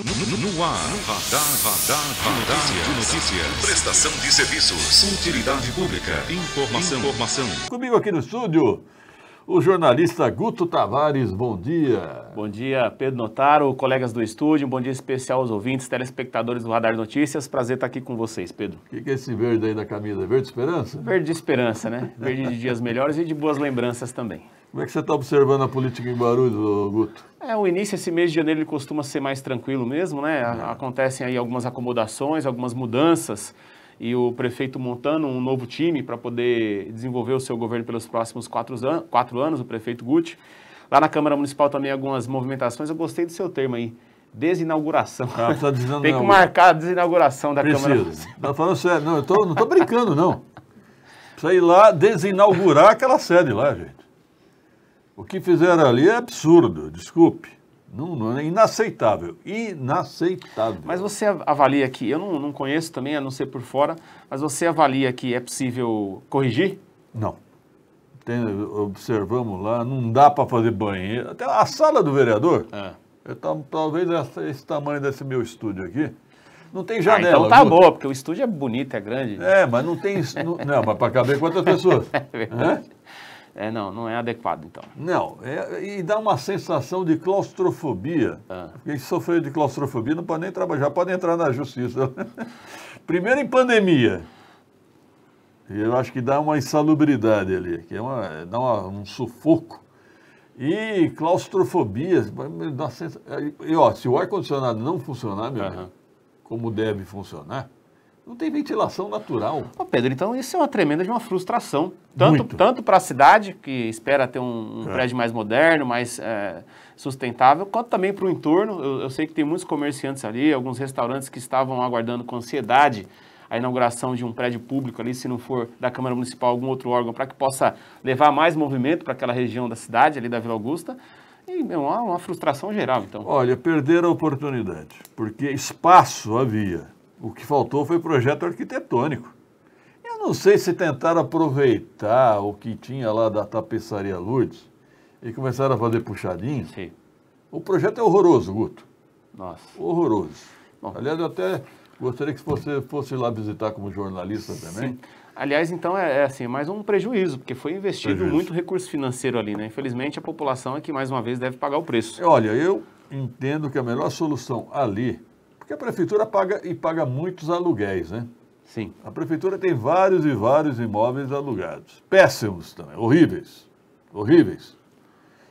No, ar, radar, radar, radar de notícias. notícias. Prestação de serviços. Utilidade pública. Informação. Informação. Comigo aqui no estúdio, o jornalista Guto Tavares. Bom dia. Bom dia, Pedro Notaro, colegas do estúdio. bom dia especial aos ouvintes, telespectadores do Radar Notícias. Prazer estar aqui com vocês, Pedro. O que, que, é esse verde aí da camisa? Verde de esperança? Verde de esperança, né? verde de dias melhores e de boas lembranças também. Como é que você está observando a política em Guarulhos, Guto? É, o início, esse mês de janeiro, ele costuma ser mais tranquilo mesmo, né? É. Acontecem aí algumas acomodações, algumas mudanças, e o prefeito montando um novo time para poder desenvolver o seu governo pelos próximos quatro, an quatro anos, o prefeito Guti. Lá na Câmara Municipal também algumas movimentações, eu gostei do seu termo aí, desinauguração. Ah, tá Tem que marcar a desinauguração da Preciso. Câmara Municipal. Tá falando sério, não, eu tô, não tô brincando, não. Precisa ir lá desinaugurar aquela sede lá, gente. O que fizeram ali é absurdo, desculpe. Não, não, é inaceitável. Inaceitável. Mas você avalia que, eu não, não conheço também, a não ser por fora, mas você avalia que é possível corrigir? Não. Tem, observamos lá, não dá para fazer banheiro. Até a sala do vereador, é. eu, talvez essa, esse tamanho desse meu estúdio aqui, não tem ah, janela. Ah, então tá boa, porque o estúdio é bonito, é grande. É, mas não tem. não, mas para caber quantas pessoas? é verdade. É? É, não, não é adequado, então. Não, é, e dá uma sensação de claustrofobia. Ah. Quem sofreu de claustrofobia não pode nem trabalhar, já pode entrar na justiça. Primeiro em pandemia. Eu acho que dá uma insalubridade ali, que é uma, dá uma, um sufoco. E claustrofobia, dá sensação. E, ó, se o ar-condicionado não funcionar, meu uhum. amigo, como deve funcionar, não tem ventilação natural. Ô Pedro, então isso é uma tremenda de uma frustração. Tanto, tanto para a cidade, que espera ter um, um é. prédio mais moderno, mais é, sustentável, quanto também para o entorno. Eu, eu sei que tem muitos comerciantes ali, alguns restaurantes que estavam aguardando com ansiedade a inauguração de um prédio público ali, se não for da Câmara Municipal, algum outro órgão, para que possa levar mais movimento para aquela região da cidade, ali da Vila Augusta. E é uma, uma frustração geral, então. Olha, perderam a oportunidade, porque espaço havia o que faltou foi projeto arquitetônico. Eu não sei se tentaram aproveitar o que tinha lá da tapeçaria Lourdes e começaram a fazer puxadinho. Sim. O projeto é horroroso, Guto. Nossa. Horroroso. Bom. Aliás, eu até gostaria que você fosse lá visitar como jornalista também. Sim. Aliás, então é, é assim, mais um prejuízo, porque foi investido prejuízo. muito recurso financeiro ali, né? Infelizmente, a população é que mais uma vez deve pagar o preço. Olha, eu entendo que a melhor solução ali porque a prefeitura paga e paga muitos aluguéis, né? Sim. A prefeitura tem vários e vários imóveis alugados. Péssimos também, horríveis. Horríveis.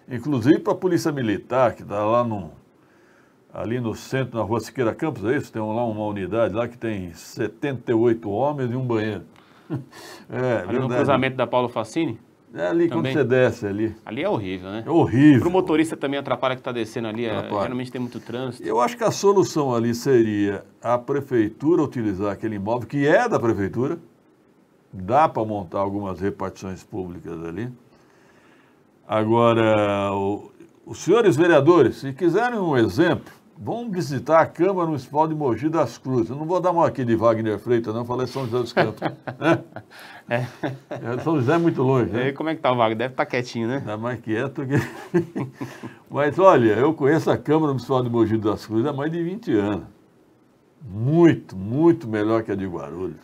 Inclusive para a Polícia Militar, que está lá no, ali no centro, na rua Siqueira Campos, é isso? Tem lá uma unidade lá que tem 78 homens e um banheiro. É, ali verdade. no cruzamento da Paulo Facini? É ali também. quando você desce ali. Ali é horrível, né? É horrível. Para o motorista também atrapalha que está descendo ali, é, realmente tem muito trânsito. Eu acho que a solução ali seria a prefeitura utilizar aquele imóvel que é da prefeitura. Dá para montar algumas repartições públicas ali. Agora, o, os senhores vereadores, se quiserem um exemplo, Vamos visitar a Câmara Municipal de Mogi das Cruzes. Eu não vou dar uma aqui de Wagner Freitas, não. Falei São José dos Campos. né? É. é. São José é muito longe, né? como é que tá o Wagner? Deve estar tá quietinho, né? Está mais quieto que... Mas, olha, eu conheço a Câmara Municipal de Mogi das Cruzes há mais de 20 anos. Muito, muito melhor que a de Guarulhos.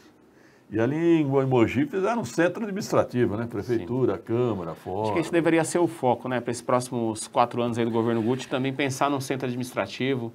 E ali em Mogi fizeram um centro administrativo, né? Prefeitura, Sim. Câmara, fora. Acho que esse deveria ser o foco, né? Para esses próximos quatro anos aí do governo Guti, também pensar num centro administrativo.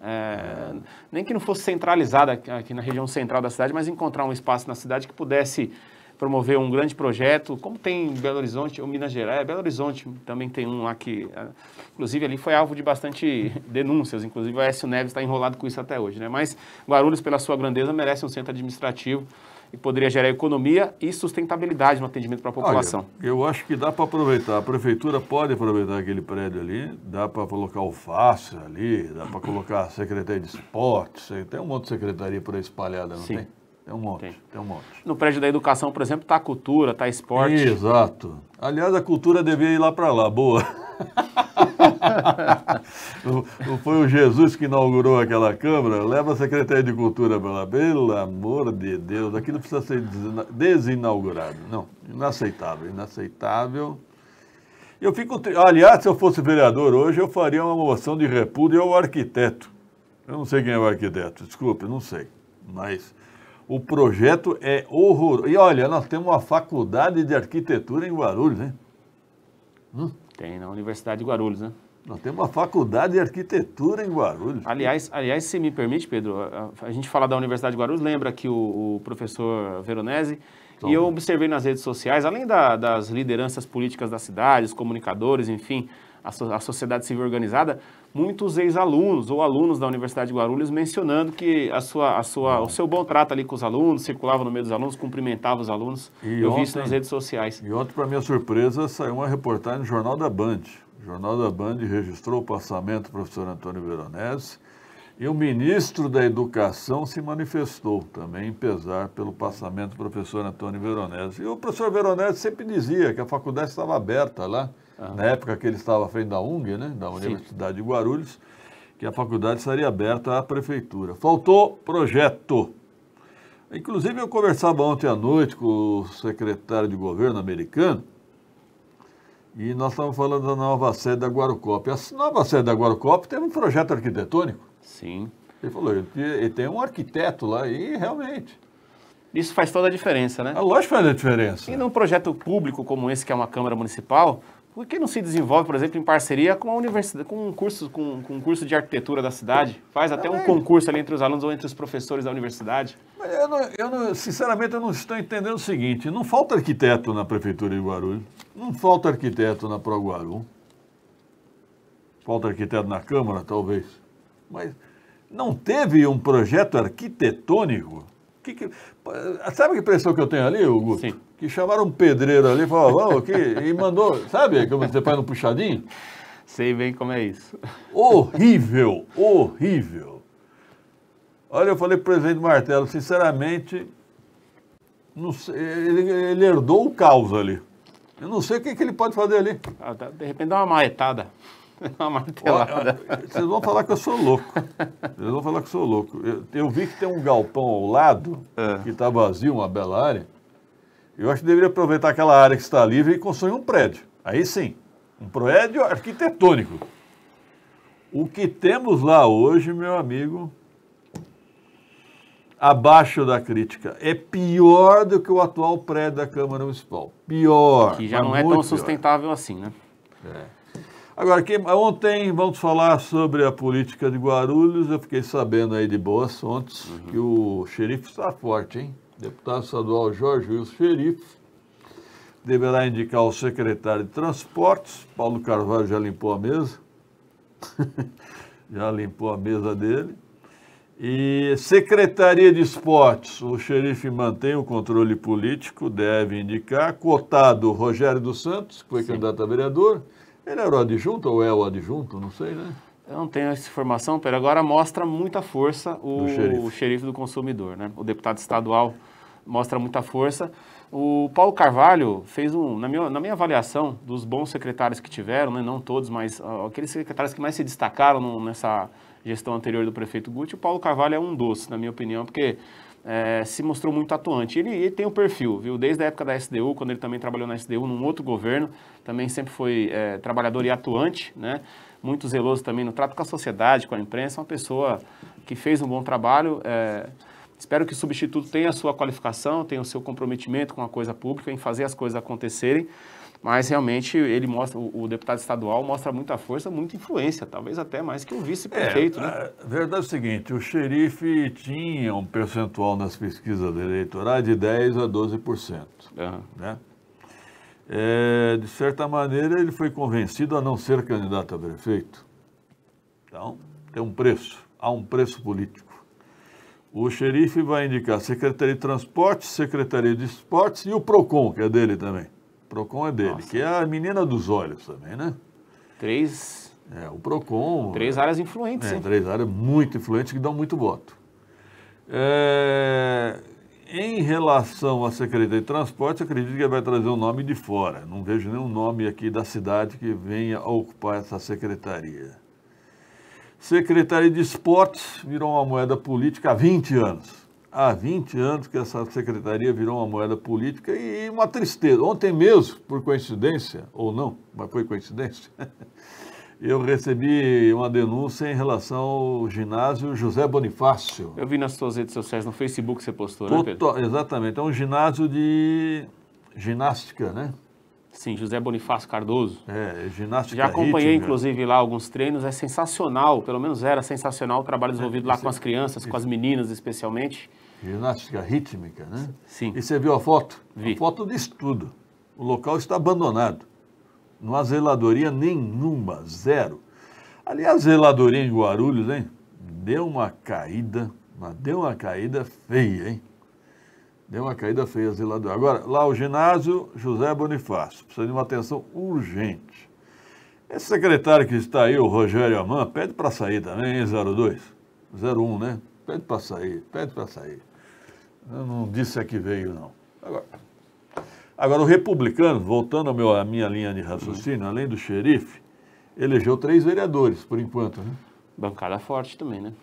É, é. nem que não fosse centralizado aqui na região central da cidade, mas encontrar um espaço na cidade que pudesse promover um grande projeto, como tem em Belo Horizonte, ou Minas Gerais, Belo Horizonte também tem um lá que, é, inclusive ali foi alvo de bastante denúncias, inclusive o Aécio Neves está enrolado com isso até hoje, né? Mas Guarulhos, pela sua grandeza, merece um centro administrativo e poderia gerar economia e sustentabilidade no atendimento para a população. Olha, eu acho que dá para aproveitar. A prefeitura pode aproveitar aquele prédio ali, dá para colocar o Fácil ali, dá para colocar a Secretaria de Esportes, tem um monte de secretaria por aí espalhada, não Sim. tem? Tem um monte, tem. tem. um monte. No prédio da educação, por exemplo, está a cultura, está esporte. Exato. Aliás, a cultura devia ir lá para lá, boa. Foi o Jesus que inaugurou aquela Câmara. Leva a Secretaria de Cultura para lá. Pelo amor de Deus, aquilo precisa ser desinaugurado. Não, inaceitável, inaceitável. Eu fico. Aliás, se eu fosse vereador hoje, eu faria uma moção de repúdio ao arquiteto. Eu não sei quem é o arquiteto, desculpe, não sei. Mas o projeto é horroroso. E olha, nós temos uma faculdade de arquitetura em Guarulhos, né? Hum? Tem, na Universidade de Guarulhos, né? Nós temos uma faculdade de arquitetura em Guarulhos. Aliás, aliás se me permite, Pedro, a, a gente fala da Universidade de Guarulhos, lembra que o, o professor Veronese, Tom. e eu observei nas redes sociais, além da, das lideranças políticas da cidade, os comunicadores, enfim, a, so, a sociedade civil organizada, muitos ex-alunos ou alunos da Universidade de Guarulhos mencionando que a sua, a sua, o seu bom trato ali com os alunos, circulava no meio dos alunos, cumprimentava os alunos. E eu ontem, vi isso nas redes sociais. E ontem, para minha surpresa, saiu uma reportagem no Jornal da Band o Jornal da Band registrou o passamento do professor Antônio Veronese e o ministro da Educação se manifestou também em pesar pelo passamento do professor Antônio Veronese. E o professor Veronese sempre dizia que a faculdade estava aberta lá, uhum. na época que ele estava à frente da UNG, né, da Universidade Sim. de Guarulhos, que a faculdade estaria aberta à prefeitura. Faltou projeto. Inclusive, eu conversava ontem à noite com o secretário de governo americano, e nós estamos falando da nova sede da Guarucop. A nova sede da Guarucop teve um projeto arquitetônico. Sim. Ele falou, ele tem um arquiteto lá, e realmente. Isso faz toda a diferença, né? A é lógica faz a diferença. E num projeto público como esse, que é uma Câmara Municipal, por que não se desenvolve, por exemplo, em parceria com a universidade, com um curso, com, com um curso de arquitetura da cidade? Faz até Também. um concurso ali entre os alunos ou entre os professores da universidade? Eu, não, eu não, sinceramente, eu não estou entendendo o seguinte: não falta arquiteto na prefeitura de Guarulhos, não falta arquiteto na Proguaru, falta arquiteto na Câmara, talvez, mas não teve um projeto arquitetônico. Que que, sabe que impressão que eu tenho ali, Augusto? Sim que chamaram um pedreiro ali, falou, vamos aqui, e mandou, sabe como você faz no puxadinho? Sei bem como é isso. Horrível, horrível. Olha, eu falei para o presidente Martelo, sinceramente, sei, ele, ele, herdou o caos ali. Eu não sei o que, que ele pode fazer ali. Ah, tá, de repente dá uma maetada Uma martelada. Vocês vão falar que eu sou louco. Vocês vão falar que eu sou louco. Eu, eu vi que tem um galpão ao lado, é. que está vazio, uma bela área. Eu acho que deveria aproveitar aquela área que está livre e construir um prédio. Aí sim, um prédio arquitetônico. O que temos lá hoje, meu amigo, abaixo da crítica, é pior do que o atual prédio da Câmara Municipal. Pior. Que já não é tão pior. sustentável assim, né? É. Agora, que, ontem vamos falar sobre a política de Guarulhos. Eu fiquei sabendo aí de boas fontes uhum. que o xerife está forte, hein? deputado estadual Jorge Wilson Xerife, deverá indicar o secretário de Transportes. Paulo Carvalho já limpou a mesa. já limpou a mesa dele. E Secretaria de Esportes, o xerife mantém o controle político, deve indicar. Cotado Rogério dos Santos, que foi Sim. candidato a vereador. Ele era o adjunto ou é o adjunto, não sei, né? Eu não tenho essa informação, mas Agora mostra muita força o, xerife. o xerife do consumidor, né? O deputado estadual mostra muita força. O Paulo Carvalho fez um, na minha, na minha avaliação, dos bons secretários que tiveram, né, não todos, mas uh, aqueles secretários que mais se destacaram no, nessa gestão anterior do prefeito Guti, o Paulo Carvalho é um doce, na minha opinião, porque é, se mostrou muito atuante. Ele, ele tem o um perfil, viu? Desde a época da SDU, quando ele também trabalhou na SDU, num outro governo, também sempre foi é, trabalhador e atuante, né? Muito zeloso também no trato com a sociedade, com a imprensa, uma pessoa que fez um bom trabalho. É, Espero que o substituto tenha a sua qualificação, tenha o seu comprometimento com a coisa pública, em fazer as coisas acontecerem, mas realmente ele mostra, o, deputado estadual mostra muita força, muita influência, talvez até mais que o vice-prefeito. É, né? A verdade é o seguinte, o xerife tinha um percentual nas pesquisas eleitorais de 10% a 12%. Uhum. Né? É, de certa maneira, ele foi convencido a não ser candidato a prefeito. Então, tem um preço, há um preço político o xerife vai indicar Secretaria de Transporte, Secretaria de Esportes e o PROCON, que é dele também. PROCON é dele, Nossa. que é a menina dos olhos também, né? Três. É, o PROCON. Três áreas influentes, é, Três áreas muito influentes que dão muito voto. É, em relação à Secretaria de Transporte, acredito que vai trazer o um nome de fora. Não vejo nenhum nome aqui da cidade que venha a ocupar essa secretaria. Secretaria de Esportes virou uma moeda política há 20 anos. Há 20 anos que essa secretaria virou uma moeda política e uma tristeza. Ontem mesmo, por coincidência, ou não, mas foi coincidência, eu recebi uma denúncia em relação ao ginásio José Bonifácio. Eu vi nas suas redes sociais, no Facebook você postou, né, Pedro? Exatamente. É um ginásio de ginástica, né? Sim, José Bonifácio Cardoso. É, ginástica. Já acompanhei, ritmo, inclusive, lá alguns treinos. É sensacional, pelo menos era sensacional o trabalho desenvolvido é, lá com as é- crianças, isso. com as meninas especialmente. Ginástica rítmica, né? Sim. E você viu a foto? Vi. A foto de tudo. O local está abandonado. Não há zeladoria nenhuma, zero. Aliás, a zeladoria em Guarulhos, hein? Deu uma caída, mas deu uma caída feia, hein? Deu uma caída feia assim lá Agora, lá o ginásio José Bonifácio, precisa de uma atenção urgente. Esse secretário que está aí, o Rogério Aman, pede para sair também, hein, 02? 01, né? Pede para sair, pede para sair. Eu não disse a que veio, não. Agora, agora o republicano, voltando ao meu, à minha linha de raciocínio, além do xerife, elegeu três vereadores, por enquanto, né? Bancada forte também, né?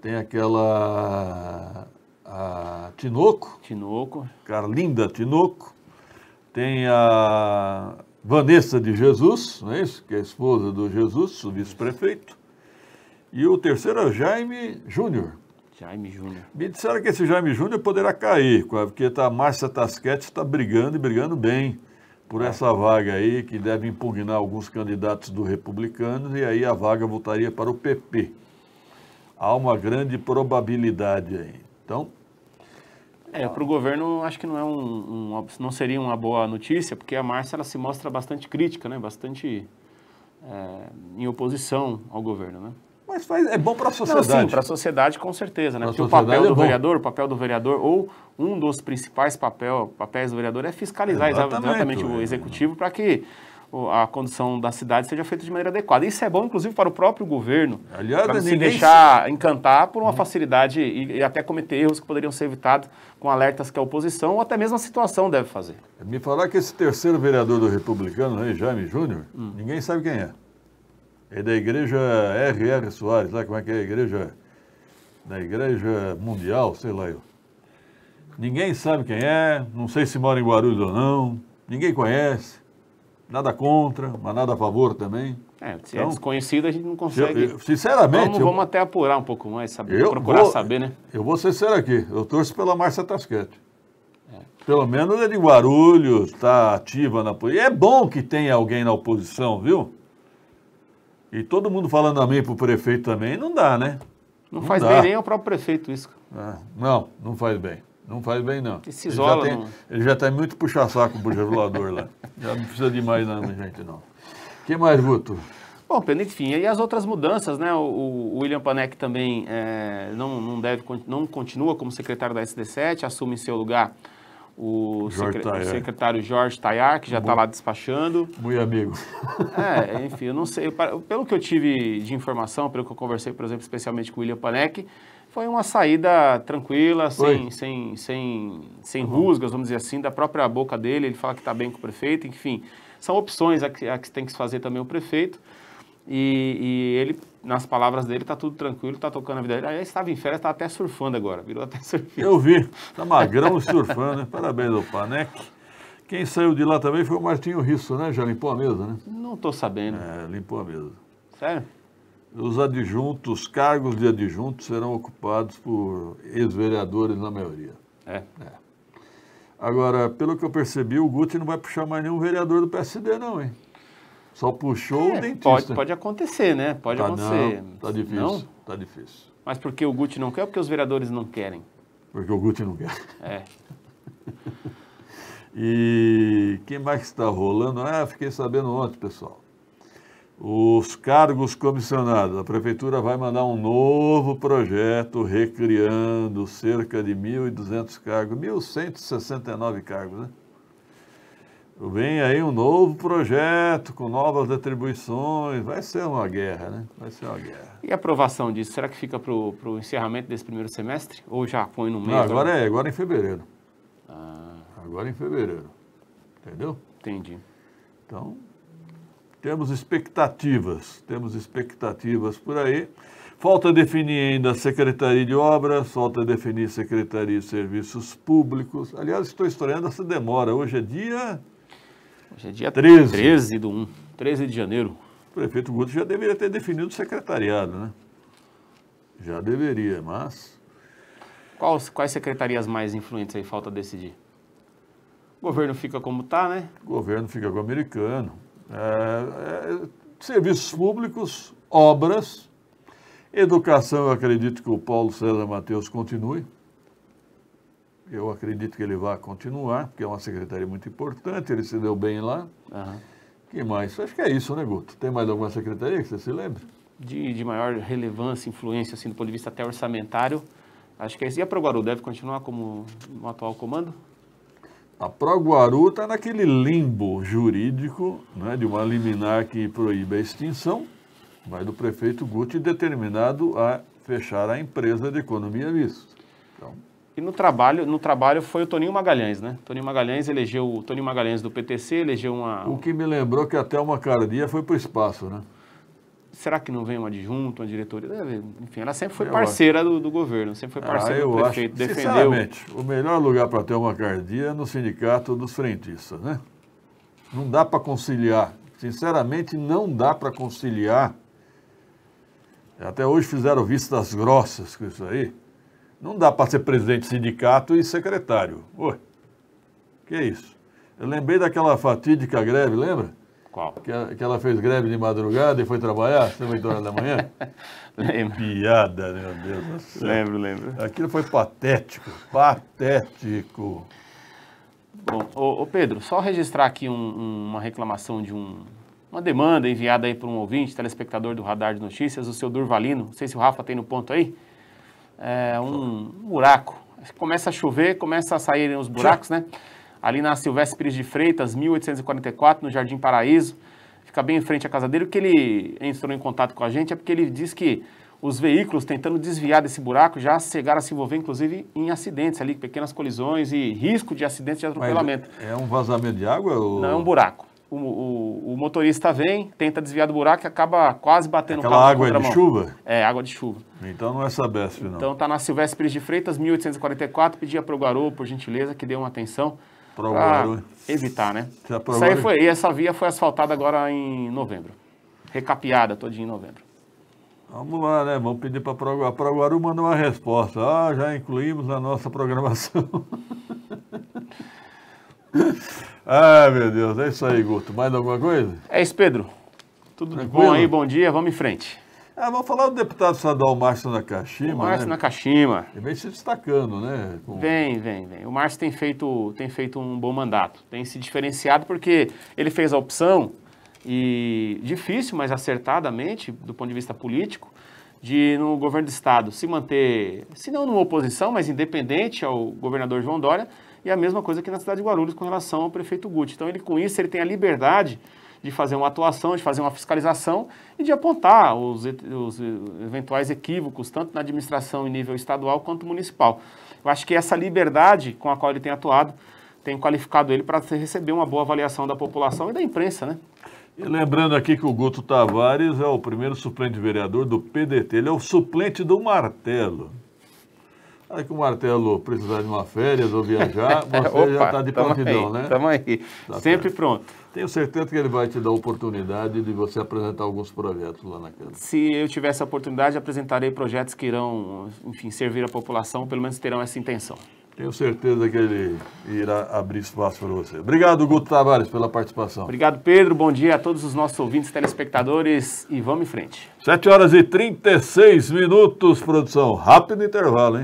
Tem aquela a Tinoco. Tinoco. Carlinda Tinoco. Tem a Vanessa de Jesus, não é isso? Que é a esposa do Jesus, o vice-prefeito. E o terceiro é o Jaime Júnior. Jaime Júnior. Me disseram que esse Jaime Júnior poderá cair, porque tá, a Márcia Tasquete está brigando e brigando bem por é. essa vaga aí, que deve impugnar alguns candidatos do Republicano e aí a vaga voltaria para o PP. Há uma grande probabilidade aí. Então, é, para o governo acho que não é um, um, não seria uma boa notícia, porque a Márcia ela se mostra bastante crítica, né? Bastante é, em oposição ao governo, né? Mas faz, é bom para a sociedade. Não, para a sociedade com certeza, né? Porque o papel é do vereador, o papel do vereador ou um dos principais papel, papéis do vereador é fiscalizar exatamente, exatamente o executivo para que a condição da cidade seja feita de maneira adequada. Isso é bom, inclusive, para o próprio governo, Aliás, para se deixar se... encantar por uma uhum. facilidade e, e, até cometer erros que poderiam ser evitados com alertas que a oposição ou até mesmo a situação deve fazer. Me falar que esse terceiro vereador do republicano, né, Jaime Júnior, hum. ninguém sabe quem é. É da igreja R.R. Soares, lá como é que é a igreja? Da igreja mundial, sei lá eu. Ninguém sabe quem é, não sei se mora em Guarulhos ou não, ninguém conhece. Nada contra, mas nada a favor também. É, se é então, é desconhecido, a gente não consegue. Eu, sinceramente. Vamos, eu, vamos até apurar um pouco mais, saber, procurar vou, saber, né? Eu vou ser sincero aqui, eu torço pela Márcia Tasquete. É. Pelo menos é de Guarulhos, está ativa na política. É bom que tenha alguém na oposição, viu? E todo mundo falando amém para o prefeito também, não dá, né? Não, não faz dá. bem nem ao próprio prefeito isso. Ah, não, não faz bem. Não faz bem, não. se isola, ele já, tem, ele já tem tá muito puxa-saco o regulador lá. Já não precisa de mais nada, gente, não. O que mais, Guto? Bom, Pedro, enfim, e as outras mudanças, né? O, o William Panek também é, não, não, deve, não continua como secretário da SD7, assume em seu lugar o, o secretário Jorge Tayar, que já está lá despachando. Muito amigo. É, enfim, eu não sei. Pelo que eu tive de informação, pelo que eu conversei, por exemplo, especialmente com o William Panek, foi uma saída tranquila, sem, sem, sem, sem uhum. rusgas, vamos dizer assim, da própria boca dele. Ele fala que está bem com o prefeito, enfim. São opções a que, a que tem que fazer também o prefeito. E, e, ele, nas palavras dele, tá tudo tranquilo, tá tocando a vida dele. Aliás, estava em férias, está até surfando agora, virou até surfista. Eu vi, tá magrão surfando, né? Parabéns ao Panec. Quem saiu de lá também foi o Martinho Risso, né? Já limpou a mesa, né? Não estou sabendo. É, limpou a mesa. Sério? Os adjuntos, cargos de adjuntos serão ocupados por ex-vereadores na maioria. É. é. Agora, pelo que eu percebi, o Guti não vai puxar mais nenhum vereador do PSD, não, hein? Só puxou é, o dentista. Pode, pode acontecer, né? Pode tá, acontecer. Não, tá difícil. Não? Tá difícil. Mas porque o Guti não quer ou porque os vereadores não querem? Porque o Guti não quer. É. e quem mais está rolando? Ah, fiquei sabendo ontem, pessoal. Os cargos comissionados. A prefeitura vai mandar um novo projeto recriando cerca de 1.200 cargos, 1.169 cargos, né? Vem aí um novo projeto com novas atribuições. Vai ser uma guerra, né? Vai ser uma guerra. E a aprovação disso, será que fica para o encerramento desse primeiro semestre? Ou já põe no mês? Não, agora ou... é, agora é em fevereiro. Ah. Agora é em fevereiro. Entendeu? Entendi. Então, temos expectativas, temos expectativas por aí. Falta definir ainda a Secretaria de Obras, falta definir Secretaria de Serviços Públicos. Aliás, estou estourando essa demora. Hoje é dia Hoje é dia 13. 13 do 1, 13 de janeiro. O prefeito Guto já deveria ter definido o secretariado, né? Já deveria, mas. Quais, quais secretarias mais influentes aí falta decidir? O governo fica como está, né? O governo fica com o americano. É, é, serviços públicos, obras, educação, eu acredito que o Paulo César Mateus continue. Eu acredito que ele vai continuar, porque é uma secretaria muito importante, ele se deu bem lá. Uhum. que mais? Acho que é isso, né, Guto? Tem mais alguma secretaria que você se lembre? De, de maior relevância, influência, assim, do ponto de vista até orçamentário, acho que é isso. E a Proguaru deve continuar como no atual comando? A Proguaru está naquele limbo jurídico né, de uma liminar que proíbe a extinção, mas do prefeito Guti determinado a fechar a empresa de economia misto. Então, e no trabalho, no trabalho foi o Toninho Magalhães, né? Toninho Magalhães elegeu o Toninho Magalhães do PTC, elegeu uma. O que me lembrou que até uma Cardia foi para o espaço, né? Será que não vem um adjunto, uma diretoria? Enfim, ela sempre foi eu parceira do, do governo, sempre foi ah, parceira ah, do prefeito, acho, defendeu. Sinceramente, o melhor lugar para ter uma Cardia é no sindicato dos frentistas, né? Não dá para conciliar. Sinceramente, não dá para conciliar. Até hoje fizeram vistas grossas com isso aí não dá para ser presidente de sindicato e secretário. Oi, que é isso? Eu lembrei daquela fatídica greve, lembra? Qual? Que, que ela fez greve de madrugada e foi trabalhar às 8 horas da manhã? lembro. piada, meu Deus do céu. Lembro, lembro. Aquilo foi patético, patético. Bom, ô, ô Pedro, só registrar aqui um, um, uma reclamação de um, uma demanda enviada aí por um ouvinte, telespectador do Radar de Notícias, o seu Durvalino. Não sei se o Rafa tem no ponto aí é, tá um buraco. Começa a chover, começa a sair os buracos, né? Ali na Silvestre Pires de Freitas, 1844, no Jardim Paraíso. Fica bem em frente à casa dele. O que ele entrou em contato com a gente é porque ele diz que os veículos tentando desviar desse buraco já chegaram a se envolver, inclusive, em acidentes ali, pequenas colisões e risco de acidentes de atropelamento. Mas é um vazamento de água? Ou... Não, é um buraco o, o, o, motorista vem, tenta desviar do buraco e acaba quase batendo Aquela o carro água é de chuva? É, água de chuva. Então não é Sabesp, não. Então tá na Silvestre Pires de Freitas, 1844, pedia para o Guarô, por gentileza, que dê uma atenção para evitar, né? Isso aí foi, e essa via foi asfaltada agora em novembro. Recapeada todinha em novembro. Vamos lá, né? Vamos pedir para a Proguaru. A uma resposta. Ah, já incluímos na nossa programação. ah, meu Deus, é isso aí, Guto. Mais alguma coisa? É isso, Pedro. Tudo de bom aí, bom dia, vamos em frente. Ah, vamos falar do deputado estadual Márcio Nakashima. O Márcio né? Nakashima. Ele vem se destacando, né? Com... Vem, vem, vem. O Márcio tem feito, tem feito um bom mandato. Tem se diferenciado porque ele fez a opção, e difícil, mas acertadamente, do ponto de vista político, de no governo do Estado se manter, se não numa oposição, mas independente ao governador João Dória, e a mesma coisa aqui na cidade de Guarulhos com relação ao prefeito Guti. Então, ele com isso, ele tem a liberdade de fazer uma atuação, de fazer uma fiscalização e de apontar os, os eh, eventuais equívocos, tanto na administração em nível estadual quanto municipal. Eu acho que essa liberdade com a qual ele tem atuado tem qualificado ele para receber uma boa avaliação da população e da imprensa, né? E lembrando aqui que o Guto Tavares é o primeiro suplente vereador do PDT, ele é o suplente do Martelo. Aí que o Martelo precisar de uma férias ou viajar, você Opa, já está de prontidão, né? Estamos aí, tá sempre pronto. Tenho certeza que ele vai te dar a oportunidade de você apresentar alguns projetos lá na Câmara. Se eu tiver essa oportunidade, apresentarei projetos que irão, enfim, servir à população, pelo menos terão essa intenção. Tenho certeza que ele irá abrir espaço para você. Obrigado, Guto Tavares, pela participação. Obrigado, Pedro. Bom dia a todos os nossos ouvintes, telespectadores e vamos em frente. 7 horas e 36 minutos, produção. Rápido intervalo, hein?